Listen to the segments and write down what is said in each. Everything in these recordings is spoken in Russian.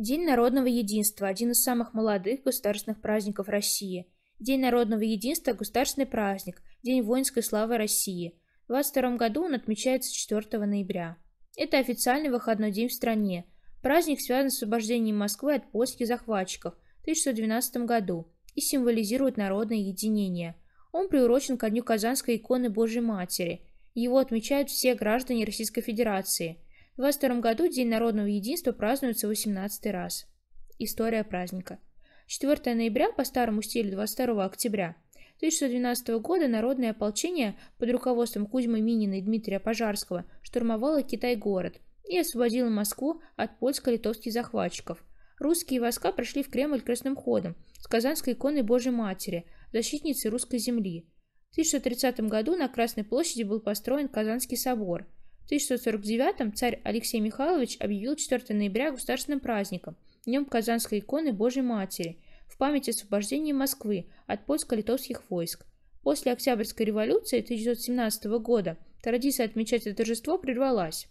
День народного единства – один из самых молодых государственных праздников России. День народного единства – государственный праздник, День воинской славы России. В 22 году он отмечается 4 ноября. Это официальный выходной день в стране. Праздник связан с освобождением Москвы от польских захватчиков в 1912 году и символизирует народное единение. Он приурочен ко дню Казанской иконы Божьей Матери. Его отмечают все граждане Российской Федерации – в 22 году День народного единства празднуется 18 раз. История праздника. 4 ноября по старому стилю 22 октября 1612 года народное ополчение под руководством Кузьмы Минина и Дмитрия Пожарского штурмовало Китай-город и освободило Москву от польско-литовских захватчиков. Русские войска прошли в Кремль крестным ходом с казанской иконой Божьей Матери, защитницей русской земли. В 1630 году на Красной площади был построен Казанский собор – 1649 царь Алексей Михайлович объявил 4 ноября государственным праздником, днем Казанской иконы Божьей Матери, в память освобождения Москвы от польско-литовских войск. После Октябрьской революции 1917 года традиция отмечать это торжество прервалась.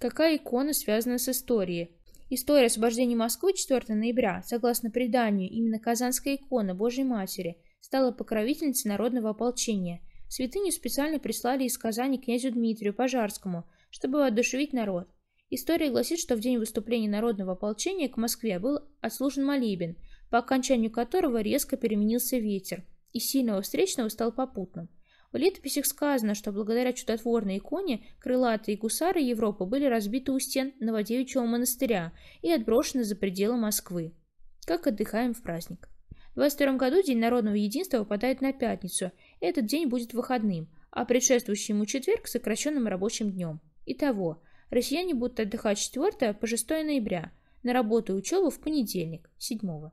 Какая икона связана с историей? История освобождения Москвы 4 ноября, согласно преданию, именно Казанская икона Божьей Матери стала покровительницей народного ополчения – Святыню специально прислали из Казани князю Дмитрию Пожарскому, чтобы одушевить народ. История гласит, что в день выступления народного ополчения к Москве был отслужен молебен, по окончанию которого резко переменился ветер, и сильного встречного стал попутным. В летописях сказано, что благодаря чудотворной иконе крылатые гусары Европы были разбиты у стен Новодевичьего монастыря и отброшены за пределы Москвы. Как отдыхаем в праздник. В 22 году День народного единства выпадает на пятницу, этот день будет выходным, а предшествующий ему четверг – сокращенным рабочим днем. Итого, россияне будут отдыхать с 4 по 6 ноября, на работу и учебу в понедельник, 7.